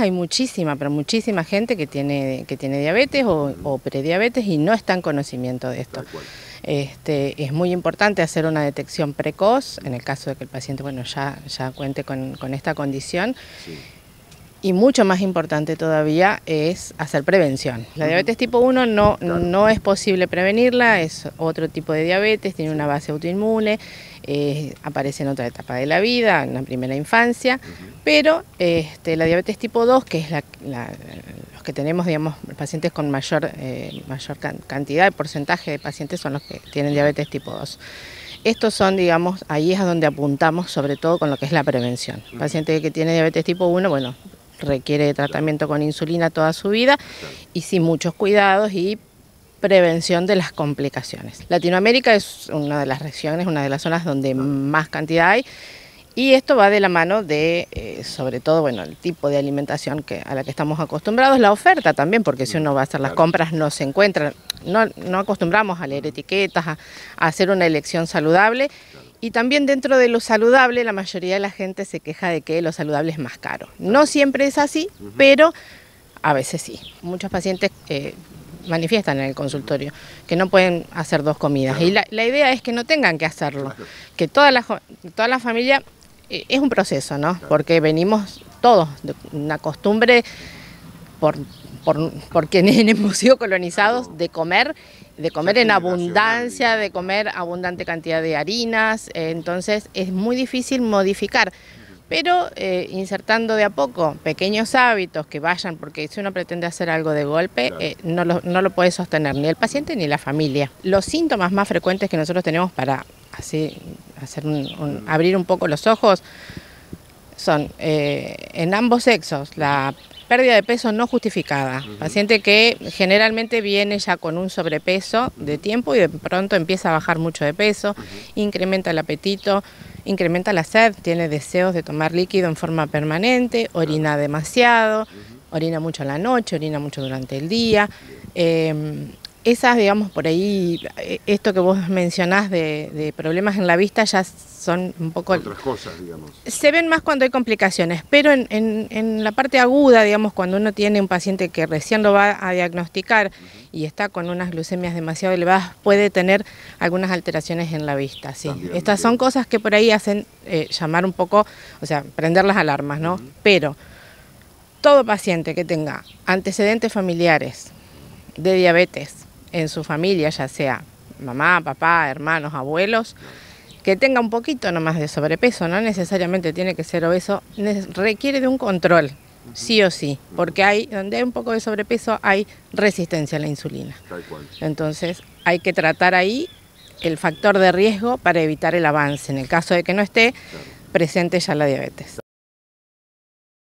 Hay muchísima, pero muchísima gente que tiene, que tiene diabetes o, prediabetes y no está en conocimiento de esto. Este, es muy importante hacer una detección precoz, en el caso de que el paciente bueno, ya, ya cuente con, con esta condición. Sí. Y mucho más importante todavía es hacer prevención. La diabetes tipo 1 no, no es posible prevenirla, es otro tipo de diabetes, tiene una base autoinmune, eh, aparece en otra etapa de la vida, en la primera infancia, pero este, la diabetes tipo 2, que es la, los que tenemos, digamos, pacientes con mayor, eh, mayor cantidad de porcentaje de pacientes son los que tienen diabetes tipo 2. Estos son, digamos, ahí es a donde apuntamos, sobre todo con lo que es la prevención. paciente que tiene diabetes tipo 1, bueno, requiere tratamiento con insulina toda su vida y sin muchos cuidados y prevención de las complicaciones. Latinoamérica es una de las regiones, una de las zonas donde más cantidad hay y esto va de la mano de, eh, sobre todo, bueno, el tipo de alimentación que, a la que estamos acostumbrados, la oferta también, porque si uno va a hacer las compras no se encuentra, no, no acostumbramos a leer etiquetas, a hacer una elección saludable y también dentro de lo saludable, la mayoría de la gente se queja de que lo saludable es más caro. No siempre es así, pero a veces sí. Muchos pacientes eh, manifiestan en el consultorio que no pueden hacer dos comidas. Y la, idea es que no tengan que hacerlo, que toda la, toda la familia... Eh, es un proceso, ¿no? Porque venimos todos de una costumbre por, por, porque hemos sido colonizados de comer, de comer en abundancia, de comer abundante cantidad de harinas, eh, entonces es muy difícil modificar. Pero eh, insertando de a poco pequeños hábitos que vayan, porque si uno pretende hacer algo de golpe, eh, no, lo, puede sostener ni el paciente ni la familia. Los síntomas más frecuentes que nosotros tenemos para así hacer abrir un poco los ojos son en ambos sexos la pérdida de peso no justificada. Paciente que generalmente viene ya con un sobrepeso de tiempo y de pronto empieza a bajar mucho de peso, incrementa el apetito, incrementa la sed, tiene deseos de tomar líquido en forma permanente, orina demasiado, orina mucho en la noche, orina mucho durante el día. Em, esas, digamos, por ahí, eh, esto que vos mencionás de, problemas en la vista ya son un poco... Otras cosas, digamos. Se ven más cuando hay complicaciones, pero en, la parte aguda, digamos, cuando uno tiene un paciente que recién lo va a diagnosticar y está con unas glucemias demasiado elevadas, puede tener algunas alteraciones en la vista, Estas son cosas que por ahí hacen eh, llamar un poco, o sea, prender las alarmas, ¿no? Pero todo paciente que tenga antecedentes familiares de diabetes, en su familia, ya sea mamá, papá, hermanos, abuelos, que tenga un poquito nomás de sobrepeso, no necesariamente tiene que ser obeso, requiere de un control, sí o sí, porque hay, donde hay un poco de sobrepeso hay resistencia a la insulina. Entonces hay que tratar ahí el factor de riesgo para evitar el avance. En el caso de que no esté, presente ya la diabetes.